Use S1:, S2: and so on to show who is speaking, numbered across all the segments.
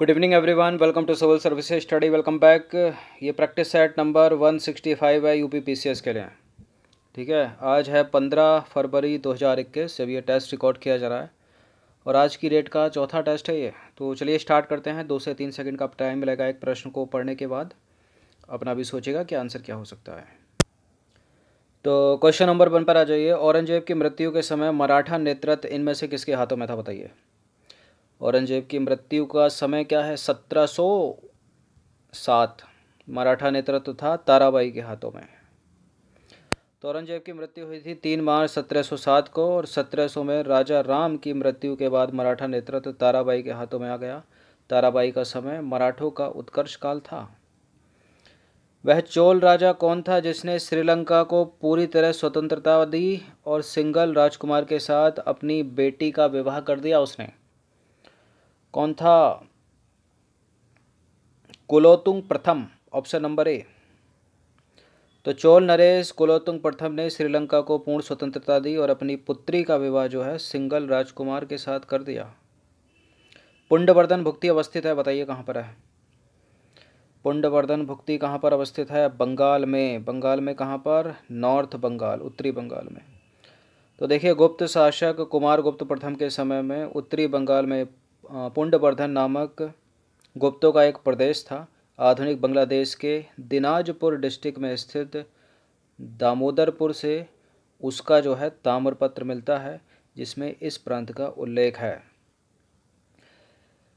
S1: good evening everyone welcome to civil services study welcome back ये practice set number 165 है C S के लिए ठीक है आज है 15 फरवरी 2021 जब ये टेस्ट रिकॉर्ड किया जा रहा है और आज की डेट का चौथा टेस्ट है ये तो चलिए स्टार्ट करते हैं दो से तीन सेकंड का टाइम मिलेगा एक प्रश्न को पढ़ने के बाद अपना भी सोचेगा कि आंसर क्या हो सकता है तो क्वेश्चन नंबर वन पर आ जाइए औरंगजेब की मृत्यु के समय मराठा नेतृत्व इनमें से किसके हाथों में था बताइए औरंगजेब की मृत्यु का समय क्या है सत्रह सौ सात मराठा नेतृत्व था ताराबाई के हाथों में तो औरंगजेब की मृत्यु हुई थी तीन मार्च सत्रह सौ सात को और सत्रह सौ में राजा राम की मृत्यु के बाद मराठा नेतृत्व ताराबाई के हाथों में आ गया ताराबाई का समय मराठों का उत्कर्ष काल था वह चोल राजा कौन था जिसने श्रीलंका को पूरी तरह स्वतंत्रता दी और सिंगल राजकुमार के साथ अपनी बेटी का विवाह कर दिया उसने कौन था कुलोतुंग प्रथम ऑप्शन नंबर ए तो चोल नरेश कुलोतुंग प्रथम ने श्रीलंका को पूर्ण स्वतंत्रता दी और अपनी पुत्री का विवाह जो है सिंगल राजकुमार के साथ कर दिया पुंडवर्धन भुक्ति अवस्थित है बताइए कहाँ पर है पुंडवर्धन भुक्ति कहाँ पर अवस्थित है बंगाल में बंगाल में कहाँ पर नॉर्थ बंगाल उत्तरी बंगाल में तो देखिए गुप्त शासक कुमार गुप्त प्रथम के समय में उत्तरी बंगाल में पुंडवर्धन नामक गुप्तों का एक प्रदेश था आधुनिक बांग्लादेश के दिनाजपुर डिस्ट्रिक्ट में स्थित दामोदरपुर से उसका जो है ताम्रपत्र मिलता है जिसमें इस प्रांत का उल्लेख है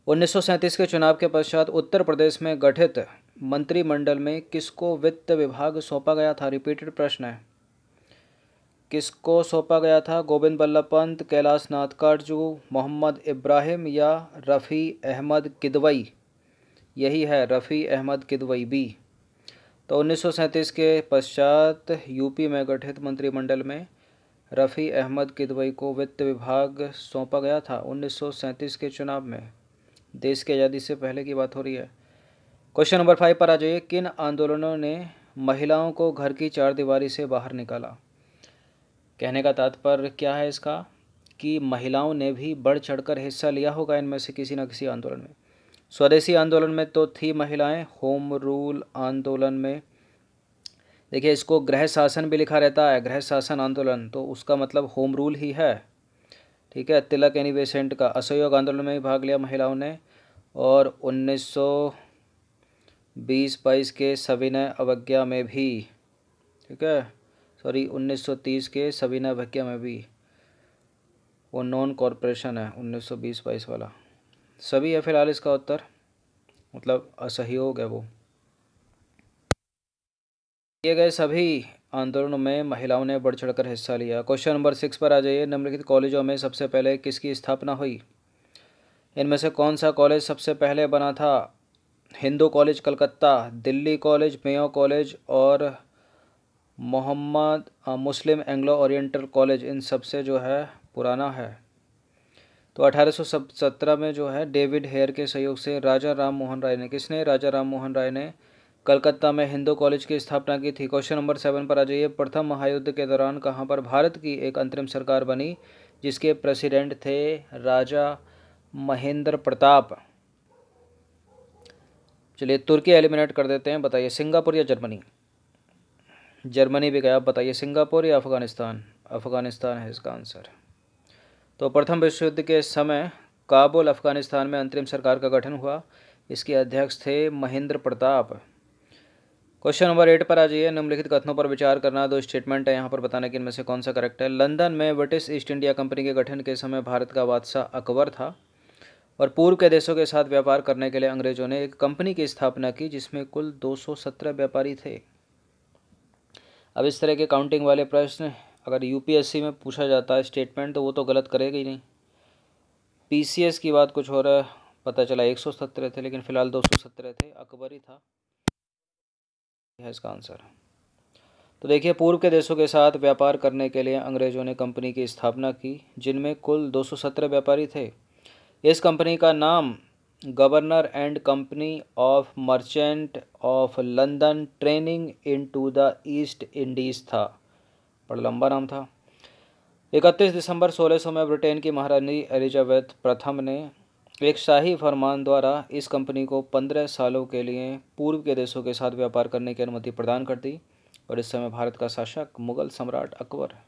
S1: 1937 के चुनाव के पश्चात उत्तर प्रदेश में गठित मंत्रिमंडल में किसको वित्त विभाग सौंपा गया था रिपीटेड प्रश्न है किसको सौंपा गया था गोविंद बल्लभ पंत कैलाश नाथ काटजू मोहम्मद इब्राहिम या रफ़ी अहमद किदवई यही है रफ़ी अहमद किदवई बी तो उन्नीस के पश्चात यूपी में गठित मंत्रिमंडल में रफ़ी अहमद किदवई को वित्त विभाग सौंपा गया था उन्नीस के चुनाव में देश की आज़ादी से पहले की बात हो रही है क्वेश्चन नंबर फाइव पर आ जाइए किन आंदोलनों ने महिलाओं को घर की चार दीवारी से बाहर निकाला कहने का तात्पर्य क्या है इसका कि महिलाओं ने भी बढ़ चढ़कर हिस्सा लिया होगा इनमें से किसी न किसी आंदोलन में स्वदेशी आंदोलन में तो थी महिलाएं होम रूल आंदोलन में देखिए इसको गृह शासन भी लिखा रहता है गृह शासन आंदोलन तो उसका मतलब होम रूल ही है ठीक है तिलक एनी बेसेंट का असहयोग आंदोलन में भी भाग लिया महिलाओं ने और उन्नीस सौ बीस बाईस के सविनय अवज्ञा में भी ठीक है सॉरी 1930 के सबीना भक्या में भी वो नॉन कॉरपोरेशन है 1920-22 वाला सभी है फिलहाल इसका उत्तर मतलब असहयोग है वो किए गए सभी आंदोलनों में महिलाओं ने बढ़ चढ़कर हिस्सा लिया क्वेश्चन नंबर सिक्स पर आ जाइए निम्नलिखित कॉलेजों में सबसे पहले किसकी स्थापना हुई इनमें से कौन सा कॉलेज सबसे पहले बना था Hindu college Calcutta Delhi college Mayo college और Mohammed Muslim Anglo Oriental college इन सबसे जो है पुराना है तो 1817 में जो है डेविड हेयर के सहयोग से राजा राम मोहन राय ने किसने राजा राम मोहन राय ने कलकत्ता में हिंदू कॉलेज की स्थापना की थी क्वेश्चन नंबर सेवन पर आ जाइए प्रथम महायुद्ध के दौरान कहाँ पर भारत की एक अंतरिम सरकार बनी जिसके प्रेसिडेंट थे राजा महेंद्र प्रताप चलिए तुर्की एलिमिनेट कर देते हैं बताइए सिंगापुर या जर्मनी जर्मनी भी गया आप बताइए सिंगापुर या अफ़गानिस्तान अफ़गानिस्तान है इसका आंसर तो प्रथम विश्व युद्ध के समय काबुल अफ़गानिस्तान में अंतरिम सरकार का गठन हुआ इसके अध्यक्ष थे Mahendra Pratap question number eight पर आ जाइए निम्नलिखित कथनों पर विचार करना दो स्टेटमेंट है यहाँ पर बताना कि इनमें से कौन सा करेक्ट है लंदन में ब्रिटिश ईस्ट इंडिया कंपनी के गठन के समय भारत का बादशाह अकबर था और पूर्व के देशों के साथ व्यापार करने के लिए अंग्रेज़ों ने एक कंपनी की स्थापना की जिसमें कुल दो व्यापारी थे अब इस तरह के काउंटिंग वाले प्रश्न अगर यूपीएससी में पूछा जाता है स्टेटमेंट तो वो तो गलत करेगा ही नहीं पीसीएस की बात कुछ हो रहा है पता चला एक सौ सत्रह थे लेकिन फ़िलहाल दो सौ सत्रह थे अकबर ही था यह इसका आंसर तो देखिए पूर्व के देशों के साथ व्यापार करने के लिए अंग्रेज़ों ने कंपनी की स्थापना की जिनमें कुल 217 व्यापारी थे इस कंपनी का नाम governor and company of merchant of London training into the East Indies था बड़ा लंबा नाम था इकतीस दिसंबर सौ में ब्रिटेन की महारानी एलिजाबेथ प्रथम ने एक शाही फरमान द्वारा इस कंपनी को पंद्रह सालों के लिए पूर्व के देशों के साथ व्यापार करने की अनुमति प्रदान कर दी और इस समय भारत का शासक मुगल सम्राट अकबर है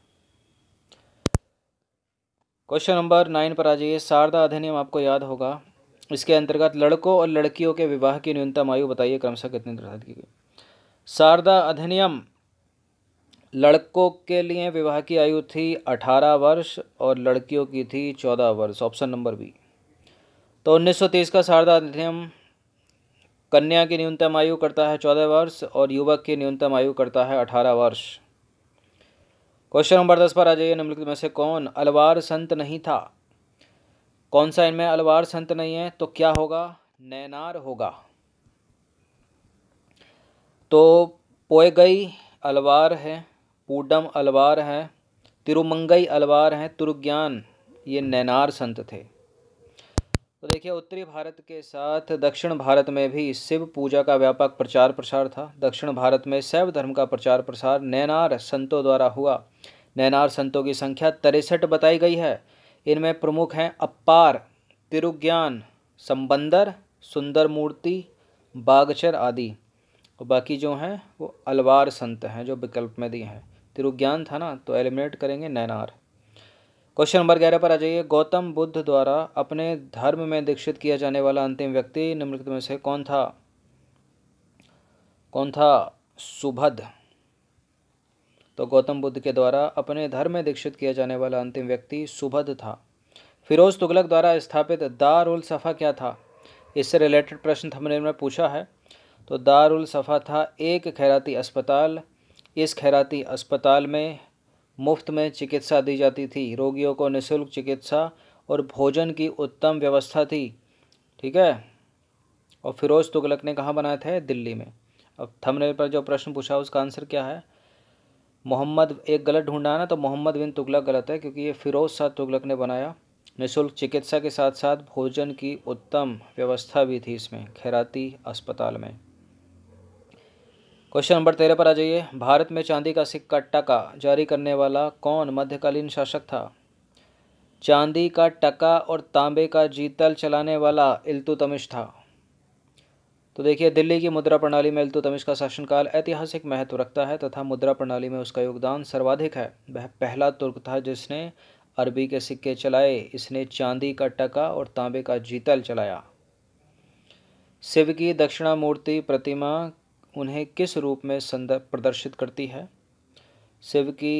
S1: क्वेश्चन नंबर नाइन पर आ जाइए शारदा अधिनियम आपको याद होगा इसके अंतर्गत लड़कों और लड़कियों के विवाह की न्यूनतम आयु बताइए क्रमशः कितनी निर्धारित की गई शारदा अधिनियम लड़कों के लिए विवाह की आयु थी अठारह वर्ष और लड़कियों की थी चौदह वर्ष ऑप्शन नंबर बी तो 1930 का शारदा अधिनियम कन्या की न्यूनतम आयु करता है चौदह वर्ष और युवक की न्यूनतम आयु करता है अठारह वर्ष क्वेश्चन नंबर दस पर आ जाइए निम्नलिखित में से कौन अलवार संत नहीं था कौन सा इनमें अलवार संत नहीं है तो क्या होगा नैनार होगा तो पोएगई अलवार है पूडम अलवार है तिरुमंगई अलवार है तुरुज्ञान ये नैनार संत थे तो देखिए उत्तरी भारत के साथ दक्षिण भारत में भी शिव पूजा का व्यापक प्रचार प्रसार था दक्षिण भारत में शैव धर्म का प्रचार प्रसार नैनार संतों द्वारा हुआ नैनार संतों की संख्या तिरसठ बताई गई है इनमें प्रमुख हैं अपार तिरुज्ञान संबंदर सुंदर मूर्ति बागचर आदि और बाकी जो हैं वो अलवार संत हैं जो विकल्प में दिए हैं तिरुज्ञान था ना तो एलिमिनेट करेंगे नैनार क्वेश्चन नंबर ग्यारह पर आ जाइए गौतम बुद्ध द्वारा अपने धर्म में दीक्षित किया जाने वाला अंतिम व्यक्ति निम्नलिखित में से कौन था कौन था सुभद तो गौतम बुद्ध के द्वारा अपने धर्म में दीक्षित किया जाने वाला अंतिम व्यक्ति सुभद था फिरोज़ तुगलक द्वारा स्थापित दार उल सफ़ा क्या था इससे रिलेटेड प्रश्न हमने में पूछा है तो दार उल सफ़ा था एक खैराती अस्पताल इस खैराती अस्पताल में मुफ्त में चिकित्सा दी जाती थी रोगियों को निःशुल्क चिकित्सा और भोजन की उत्तम व्यवस्था थी ठीक है और फिरोज़ तुगलक ने कहाँ बनाए थे दिल्ली में अब थमनेल पर जो प्रश्न पूछा उसका आंसर क्या है मोहम्मद एक गलत ढूंढा ना तो मोहम्मद बिन तुगलक गलत है क्योंकि ये फ़िरोज़ शाह तुगलक ने बनाया निःशुल्क चिकित्सा के साथ साथ भोजन की उत्तम व्यवस्था भी थी इसमें खैराती अस्पताल में क्वेश्चन नंबर तेरह पर आ जाइए भारत में चांदी का सिक्का टका जारी करने वाला कौन मध्यकालीन शासक था चांदी का टका और तांबे का जीतल चलाने वाला इल्तुतमिश था तो देखिए दिल्ली की मुद्रा प्रणाली में इल्तुतमिश का शासनकाल ऐतिहासिक महत्व रखता है तथा मुद्रा प्रणाली में उसका योगदान सर्वाधिक है वह पहला तुर्क था जिसने अरबी के सिक्के चलाए इसने चांदी का टका और तांबे का जीतल चलाया शिव की दक्षिणा मूर्ति प्रतिमा उन्हें किस रूप में प्रदर्शित करती है शिव की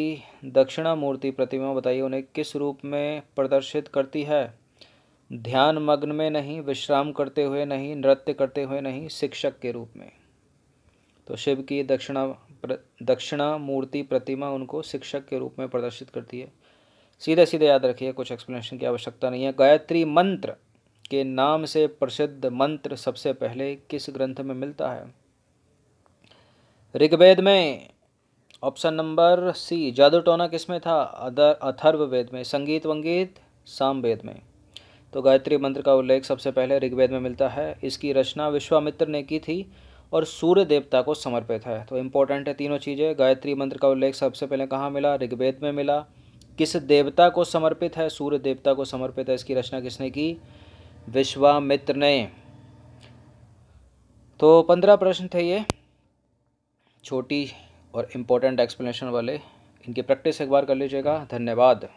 S1: दक्षिणा मूर्ति प्रतिमा बताइए उन्हें किस रूप में प्रदर्शित करती है ध्यान मग्न में नहीं विश्राम करते हुए नहीं नृत्य करते हुए नहीं शिक्षक के रूप में तो शिव की दक्षिणा दक्षिणा मूर्ति प्रतिमा उनको शिक्षक के रूप में प्रदर्शित करती है सीधे सीधे याद रखिए कुछ एक्सप्लेनेशन की आवश्यकता नहीं है गायत्री मंत्र के नाम से प्रसिद्ध मंत्र सबसे पहले किस ग्रंथ में मिलता है ऋग्वेद में ऑप्शन नंबर सी जादू टोना किस में था अदर अथर्व वेद में संगीत वंगीत सामवेद में तो गायत्री मंत्र का उल्लेख सबसे पहले ऋग्वेद में मिलता है इसकी रचना विश्वामित्र ने की थी और सूर्य देवता को समर्पित है तो इम्पोर्टेंट है तीनों चीज़ें गायत्री मंत्र का उल्लेख सबसे पहले कहाँ मिला ऋग्वेद में मिला किस देवता को समर्पित है सूर्य देवता को समर्पित है इसकी रचना किसने की विश्वामित्र ने तो पंद्रह प्रश्न थे ये छोटी और इम्पोर्टेंट एक्सप्लेनेशन वाले इनकी प्रैक्टिस एक बार कर लीजिएगा धन्यवाद